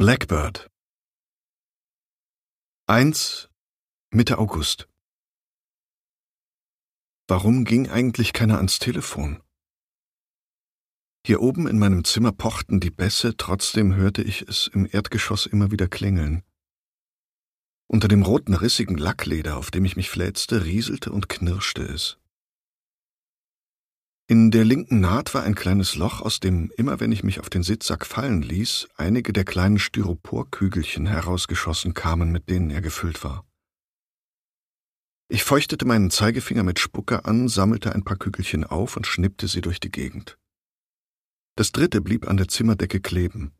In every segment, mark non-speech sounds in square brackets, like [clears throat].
Blackbird 1. Mitte August Warum ging eigentlich keiner ans Telefon? Hier oben in meinem Zimmer pochten die Bässe, trotzdem hörte ich es im Erdgeschoss immer wieder klingeln. Unter dem roten rissigen Lackleder, auf dem ich mich fläzte, rieselte und knirschte es. In der linken Naht war ein kleines Loch, aus dem immer, wenn ich mich auf den Sitzsack fallen ließ, einige der kleinen Styroporkügelchen herausgeschossen kamen, mit denen er gefüllt war. Ich feuchtete meinen Zeigefinger mit Spucke an, sammelte ein paar Kügelchen auf und schnippte sie durch die Gegend. Das dritte blieb an der Zimmerdecke kleben.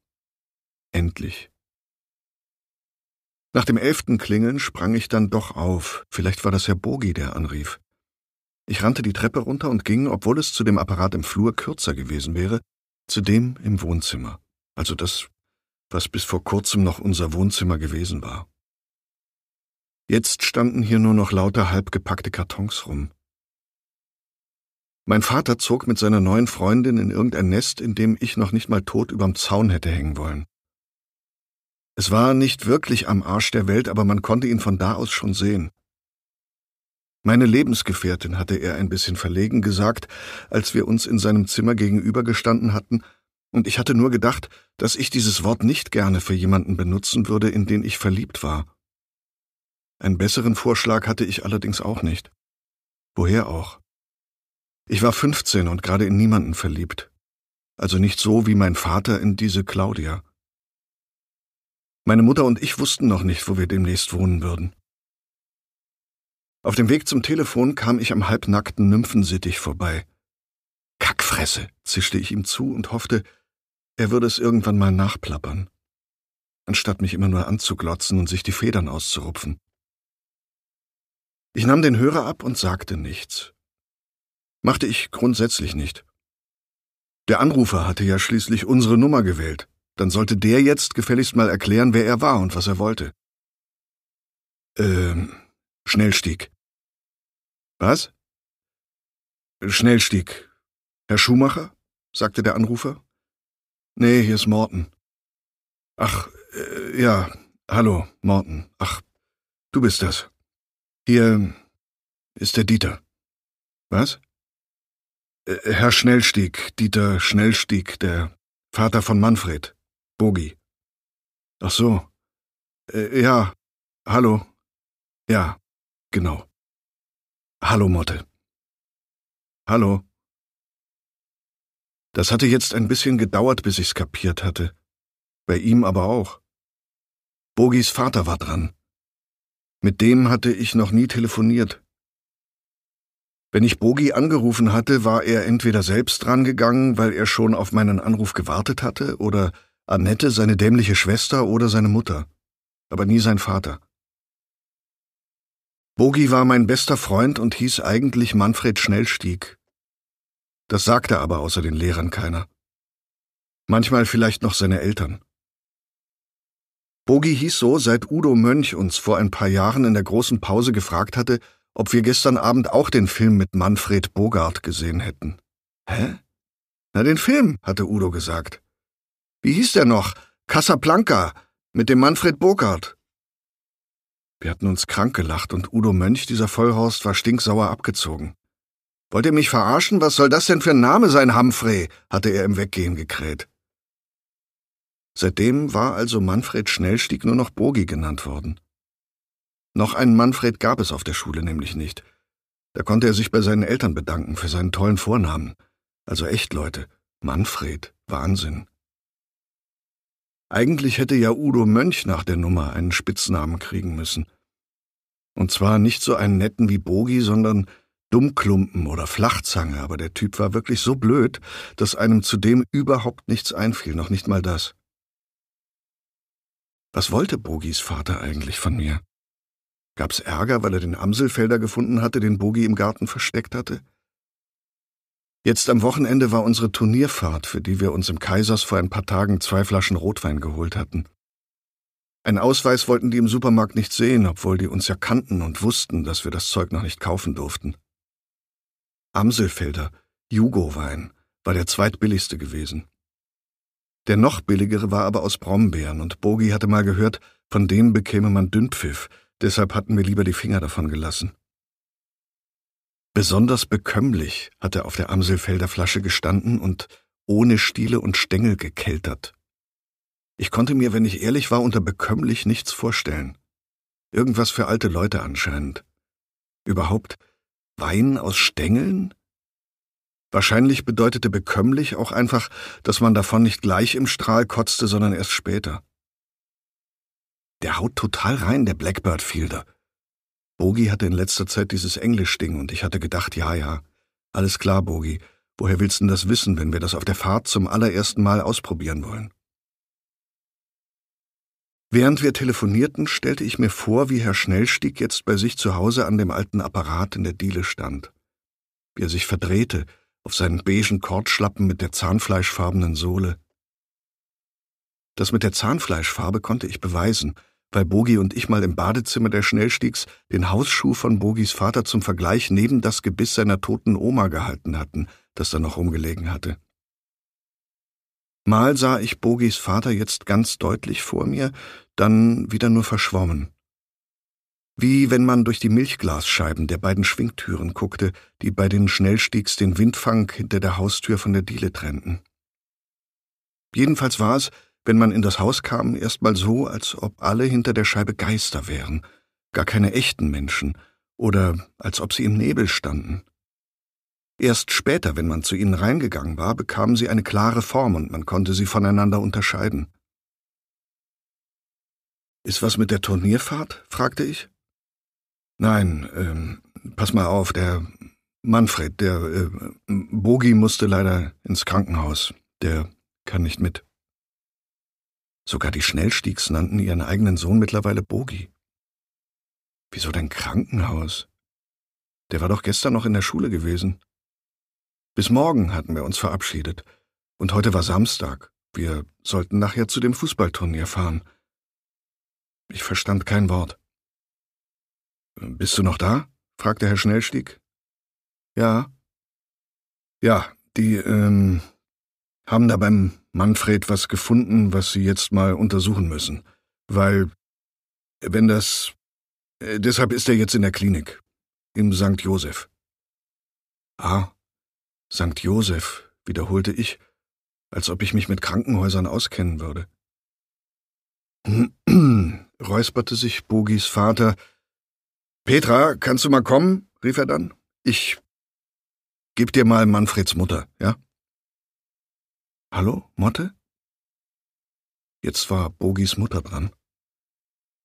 Endlich. Nach dem elften Klingeln sprang ich dann doch auf. Vielleicht war das Herr Bogi, der anrief. Ich rannte die Treppe runter und ging, obwohl es zu dem Apparat im Flur kürzer gewesen wäre, zu dem im Wohnzimmer, also das, was bis vor kurzem noch unser Wohnzimmer gewesen war. Jetzt standen hier nur noch lauter halbgepackte Kartons rum. Mein Vater zog mit seiner neuen Freundin in irgendein Nest, in dem ich noch nicht mal tot überm Zaun hätte hängen wollen. Es war nicht wirklich am Arsch der Welt, aber man konnte ihn von da aus schon sehen. Meine Lebensgefährtin hatte er ein bisschen verlegen gesagt, als wir uns in seinem Zimmer gegenübergestanden hatten, und ich hatte nur gedacht, dass ich dieses Wort nicht gerne für jemanden benutzen würde, in den ich verliebt war. Einen besseren Vorschlag hatte ich allerdings auch nicht. Woher auch? Ich war 15 und gerade in niemanden verliebt. Also nicht so wie mein Vater in diese Claudia. Meine Mutter und ich wussten noch nicht, wo wir demnächst wohnen würden. Auf dem Weg zum Telefon kam ich am halbnackten Nymphensittich vorbei. Kackfresse, zischte ich ihm zu und hoffte, er würde es irgendwann mal nachplappern, anstatt mich immer nur anzuglotzen und sich die Federn auszurupfen. Ich nahm den Hörer ab und sagte nichts. Machte ich grundsätzlich nicht. Der Anrufer hatte ja schließlich unsere Nummer gewählt. Dann sollte der jetzt gefälligst mal erklären, wer er war und was er wollte. Ähm, Schnellstieg. Was? Schnellstieg. Herr Schumacher? sagte der Anrufer. Nee, hier ist Morten. Ach, äh, ja, hallo, Morten. Ach, du bist das. Hier ist der Dieter. Was? Äh, Herr Schnellstieg, Dieter Schnellstieg, der Vater von Manfred, Bogi. Ach so. Äh, ja, hallo. Ja, genau. Hallo, Motte. Hallo. Das hatte jetzt ein bisschen gedauert, bis ich's kapiert hatte. Bei ihm aber auch. Bogis Vater war dran. Mit dem hatte ich noch nie telefoniert. Wenn ich Bogi angerufen hatte, war er entweder selbst drangegangen, weil er schon auf meinen Anruf gewartet hatte, oder Annette, seine dämliche Schwester, oder seine Mutter, aber nie sein Vater. Bogi war mein bester Freund und hieß eigentlich Manfred Schnellstieg. Das sagte aber außer den Lehrern keiner. Manchmal vielleicht noch seine Eltern. Bogi hieß so, seit Udo Mönch uns vor ein paar Jahren in der großen Pause gefragt hatte, ob wir gestern Abend auch den Film mit Manfred Bogart gesehen hätten. Hä? Na, den Film, hatte Udo gesagt. Wie hieß der noch? Casablanca, mit dem Manfred Bogart. Wir hatten uns krank gelacht und Udo Mönch, dieser Vollhorst, war stinksauer abgezogen. Wollt ihr mich verarschen? Was soll das denn für ein Name sein, Humphrey? hatte er im Weggehen gekräht. Seitdem war also Manfred Schnellstieg nur noch Bogi genannt worden. Noch einen Manfred gab es auf der Schule nämlich nicht. Da konnte er sich bei seinen Eltern bedanken für seinen tollen Vornamen. Also Echtleute. Manfred. Wahnsinn. Eigentlich hätte ja Udo Mönch nach der Nummer einen Spitznamen kriegen müssen. Und zwar nicht so einen netten wie Bogi, sondern Dummklumpen oder Flachzange, aber der Typ war wirklich so blöd, dass einem zudem überhaupt nichts einfiel, noch nicht mal das. Was wollte Bogis Vater eigentlich von mir? Gab's Ärger, weil er den Amselfelder gefunden hatte, den Bogi im Garten versteckt hatte? Jetzt am Wochenende war unsere Turnierfahrt, für die wir uns im Kaisers vor ein paar Tagen zwei Flaschen Rotwein geholt hatten. Einen Ausweis wollten die im Supermarkt nicht sehen, obwohl die uns ja kannten und wussten, dass wir das Zeug noch nicht kaufen durften. Amselfelder, Jugo-Wein, war der zweitbilligste gewesen. Der noch billigere war aber aus Brombeeren, und Bogi hatte mal gehört, von denen bekäme man Dünnpfiff, deshalb hatten wir lieber die Finger davon gelassen. Besonders bekömmlich hat er auf der Amselfelder Flasche gestanden und ohne Stiele und Stängel gekeltert. Ich konnte mir, wenn ich ehrlich war, unter bekömmlich nichts vorstellen. Irgendwas für alte Leute anscheinend. Überhaupt Wein aus Stängeln? Wahrscheinlich bedeutete bekömmlich auch einfach, dass man davon nicht gleich im Strahl kotzte, sondern erst später. Der haut total rein, der Blackbird Fielder, Bogi hatte in letzter Zeit dieses Englisch-Ding und ich hatte gedacht, ja, ja. Alles klar, Bogi. Woher willst du denn das wissen, wenn wir das auf der Fahrt zum allerersten Mal ausprobieren wollen? Während wir telefonierten, stellte ich mir vor, wie Herr Schnellstieg jetzt bei sich zu Hause an dem alten Apparat in der Diele stand. Wie er sich verdrehte, auf seinen beigen Kordschlappen mit der zahnfleischfarbenen Sohle. Das mit der Zahnfleischfarbe konnte ich beweisen, weil Bogi und ich mal im Badezimmer der Schnellstiegs den Hausschuh von Bogis Vater zum Vergleich neben das Gebiss seiner toten Oma gehalten hatten, das da noch rumgelegen hatte. Mal sah ich Bogis Vater jetzt ganz deutlich vor mir, dann wieder nur verschwommen. Wie wenn man durch die Milchglasscheiben der beiden Schwingtüren guckte, die bei den Schnellstiegs den Windfang hinter der Haustür von der Diele trennten. Jedenfalls war es, wenn man in das Haus kam, erst mal so, als ob alle hinter der Scheibe Geister wären, gar keine echten Menschen, oder als ob sie im Nebel standen. Erst später, wenn man zu ihnen reingegangen war, bekamen sie eine klare Form und man konnte sie voneinander unterscheiden. Ist was mit der Turnierfahrt? fragte ich. Nein, ähm, pass mal auf, der Manfred, der äh, Bogi musste leider ins Krankenhaus. Der kann nicht mit. Sogar die Schnellstiegs nannten ihren eigenen Sohn mittlerweile Bogi. Wieso denn Krankenhaus? Der war doch gestern noch in der Schule gewesen. Bis morgen hatten wir uns verabschiedet. Und heute war Samstag. Wir sollten nachher zu dem Fußballturnier fahren. Ich verstand kein Wort. Bist du noch da? fragte Herr Schnellstieg. Ja. Ja, die ähm, haben da beim Manfred was gefunden, was Sie jetzt mal untersuchen müssen. Weil, wenn das... Äh, deshalb ist er jetzt in der Klinik. Im St. Josef. Ah, St. Josef, wiederholte ich, als ob ich mich mit Krankenhäusern auskennen würde. [clears throat] räusperte sich Bogis Vater. Petra, kannst du mal kommen? rief er dann. Ich Gib dir mal Manfreds Mutter, ja? Hallo, Motte? Jetzt war Bogis Mutter dran.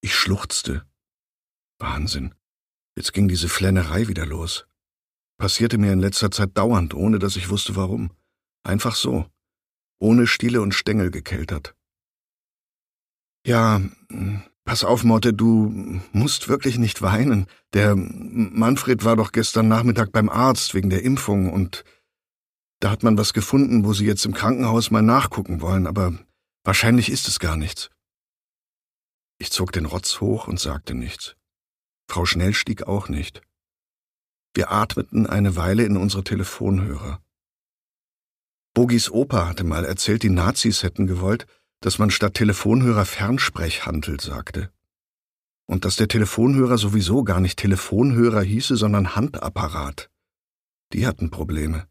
Ich schluchzte. Wahnsinn. Jetzt ging diese Flennerei wieder los. Passierte mir in letzter Zeit dauernd, ohne dass ich wusste warum. Einfach so. Ohne Stiele und Stängel gekeltert. Ja, pass auf, Motte, du musst wirklich nicht weinen. Der Manfred war doch gestern Nachmittag beim Arzt wegen der Impfung und da hat man was gefunden, wo sie jetzt im Krankenhaus mal nachgucken wollen, aber wahrscheinlich ist es gar nichts. Ich zog den Rotz hoch und sagte nichts. Frau Schnell stieg auch nicht. Wir atmeten eine Weile in unsere Telefonhörer. Bogis Opa hatte mal erzählt, die Nazis hätten gewollt, dass man statt Telefonhörer Fernsprechhandel sagte. Und dass der Telefonhörer sowieso gar nicht Telefonhörer hieße, sondern Handapparat. Die hatten Probleme.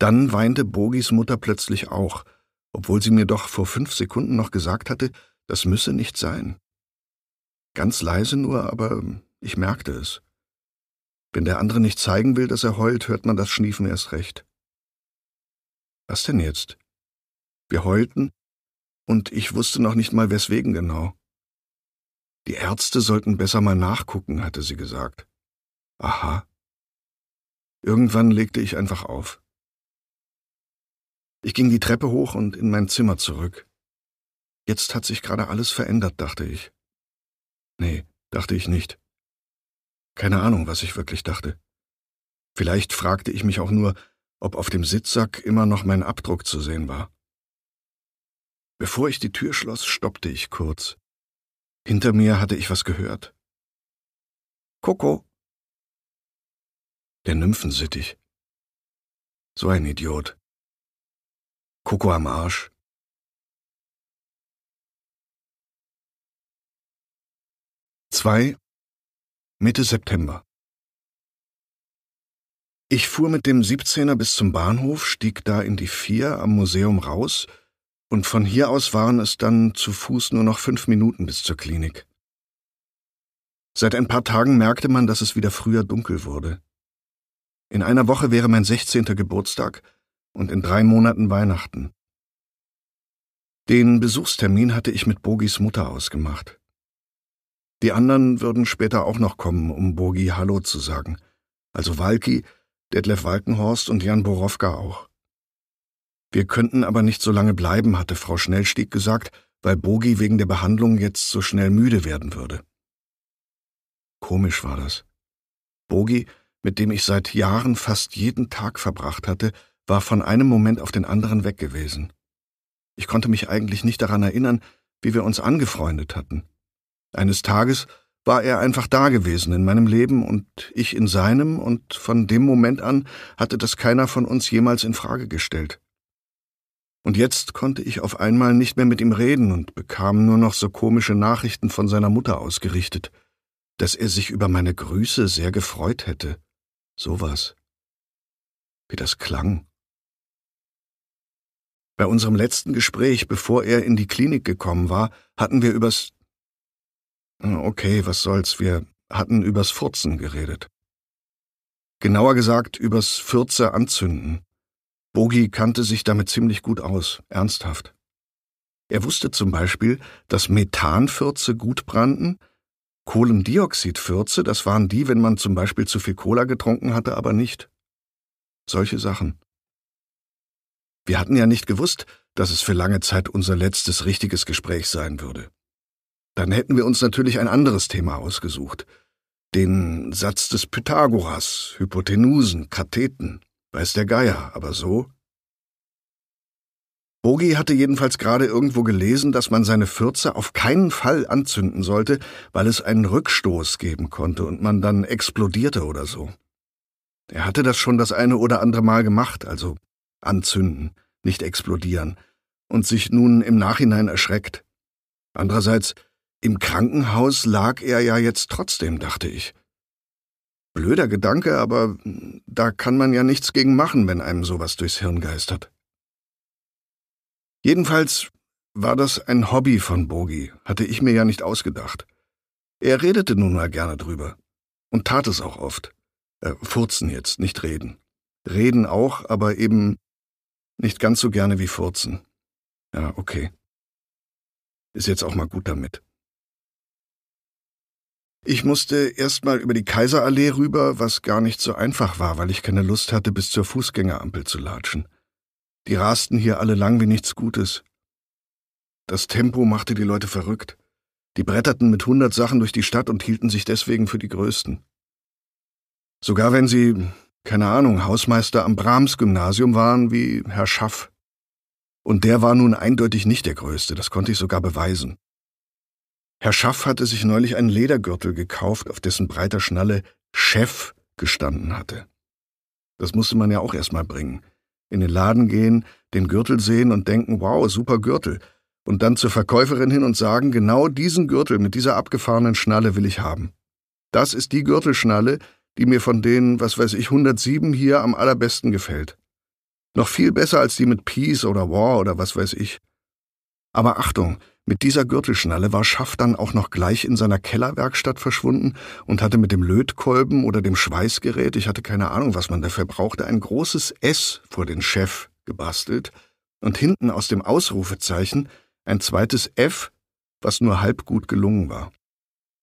Dann weinte Bogis Mutter plötzlich auch, obwohl sie mir doch vor fünf Sekunden noch gesagt hatte, das müsse nicht sein. Ganz leise nur, aber ich merkte es. Wenn der andere nicht zeigen will, dass er heult, hört man das Schniefen erst recht. Was denn jetzt? Wir heulten, und ich wusste noch nicht mal weswegen genau. Die Ärzte sollten besser mal nachgucken, hatte sie gesagt. Aha. Irgendwann legte ich einfach auf. Ich ging die Treppe hoch und in mein Zimmer zurück. Jetzt hat sich gerade alles verändert, dachte ich. Nee, dachte ich nicht. Keine Ahnung, was ich wirklich dachte. Vielleicht fragte ich mich auch nur, ob auf dem Sitzsack immer noch mein Abdruck zu sehen war. Bevor ich die Tür schloss, stoppte ich kurz. Hinter mir hatte ich was gehört. Koko. Der Nymphensittich. So ein Idiot. Koko am Arsch. Zwei Mitte September. Ich fuhr mit dem 17er bis zum Bahnhof, stieg da in die Vier am Museum raus, und von hier aus waren es dann zu Fuß nur noch fünf Minuten bis zur Klinik. Seit ein paar Tagen merkte man, dass es wieder früher dunkel wurde. In einer Woche wäre mein 16. Geburtstag, und in drei Monaten Weihnachten. Den Besuchstermin hatte ich mit Bogis Mutter ausgemacht. Die anderen würden später auch noch kommen, um Bogi Hallo zu sagen. Also Walki, Detlef Walkenhorst und Jan Borowka auch. Wir könnten aber nicht so lange bleiben, hatte Frau Schnellstieg gesagt, weil Bogi wegen der Behandlung jetzt so schnell müde werden würde. Komisch war das. Bogi, mit dem ich seit Jahren fast jeden Tag verbracht hatte, war von einem Moment auf den anderen weg gewesen. Ich konnte mich eigentlich nicht daran erinnern, wie wir uns angefreundet hatten. Eines Tages war er einfach da gewesen in meinem Leben und ich in seinem, und von dem Moment an hatte das keiner von uns jemals in Frage gestellt. Und jetzt konnte ich auf einmal nicht mehr mit ihm reden und bekam nur noch so komische Nachrichten von seiner Mutter ausgerichtet, dass er sich über meine Grüße sehr gefreut hätte. Sowas. Wie das klang. Bei unserem letzten Gespräch, bevor er in die Klinik gekommen war, hatten wir übers... Hm, okay, was soll's, wir hatten übers Furzen geredet. Genauer gesagt, übers Fürze anzünden. Bogi kannte sich damit ziemlich gut aus, ernsthaft. Er wusste zum Beispiel, dass Methanfürze gut brannten, Kohlendioxidfürze, das waren die, wenn man zum Beispiel zu viel Cola getrunken hatte, aber nicht. Solche Sachen. Wir hatten ja nicht gewusst, dass es für lange Zeit unser letztes richtiges Gespräch sein würde. Dann hätten wir uns natürlich ein anderes Thema ausgesucht. Den Satz des Pythagoras, Hypotenusen, Katheten, weiß der Geier, aber so? Bogi hatte jedenfalls gerade irgendwo gelesen, dass man seine Fürze auf keinen Fall anzünden sollte, weil es einen Rückstoß geben konnte und man dann explodierte oder so. Er hatte das schon das eine oder andere Mal gemacht, also anzünden, nicht explodieren, und sich nun im Nachhinein erschreckt. Andererseits, im Krankenhaus lag er ja jetzt trotzdem, dachte ich. Blöder Gedanke, aber da kann man ja nichts gegen machen, wenn einem sowas durchs Hirn geistert. Jedenfalls war das ein Hobby von Bogi, hatte ich mir ja nicht ausgedacht. Er redete nun mal gerne drüber und tat es auch oft. Äh, furzen jetzt, nicht reden. Reden auch, aber eben nicht ganz so gerne wie Furzen. Ja, okay. Ist jetzt auch mal gut damit. Ich musste erstmal über die Kaiserallee rüber, was gar nicht so einfach war, weil ich keine Lust hatte, bis zur Fußgängerampel zu latschen. Die rasten hier alle lang wie nichts Gutes. Das Tempo machte die Leute verrückt. Die bretterten mit hundert Sachen durch die Stadt und hielten sich deswegen für die Größten. Sogar wenn sie, keine Ahnung, Hausmeister am Brahms-Gymnasium waren wie Herr Schaff. Und der war nun eindeutig nicht der Größte, das konnte ich sogar beweisen. Herr Schaff hatte sich neulich einen Ledergürtel gekauft, auf dessen breiter Schnalle Chef gestanden hatte. Das musste man ja auch erstmal bringen. In den Laden gehen, den Gürtel sehen und denken, wow, super Gürtel. Und dann zur Verkäuferin hin und sagen, genau diesen Gürtel mit dieser abgefahrenen Schnalle will ich haben. Das ist die Gürtelschnalle, die mir von den, was weiß ich, 107 hier am allerbesten gefällt. Noch viel besser als die mit Peace oder War oder was weiß ich. Aber Achtung, mit dieser Gürtelschnalle war Schaff dann auch noch gleich in seiner Kellerwerkstatt verschwunden und hatte mit dem Lötkolben oder dem Schweißgerät, ich hatte keine Ahnung, was man dafür brauchte, ein großes S vor den Chef gebastelt und hinten aus dem Ausrufezeichen ein zweites F, was nur halb gut gelungen war.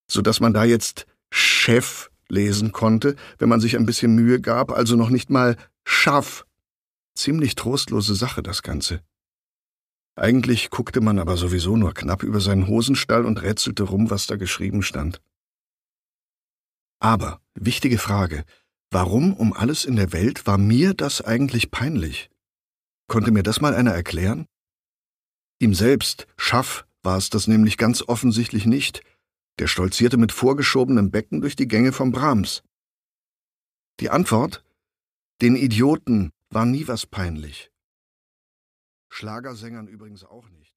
So dass man da jetzt Chef lesen konnte, wenn man sich ein bisschen Mühe gab, also noch nicht mal Schaff. Ziemlich trostlose Sache das Ganze. Eigentlich guckte man aber sowieso nur knapp über seinen Hosenstall und rätselte rum, was da geschrieben stand. Aber, wichtige Frage, warum um alles in der Welt war mir das eigentlich peinlich? Konnte mir das mal einer erklären? Ihm selbst, Schaff, war es das nämlich ganz offensichtlich nicht, der stolzierte mit vorgeschobenem Becken durch die Gänge von Brahms. Die Antwort? Den Idioten war nie was peinlich. Schlagersängern übrigens auch nicht.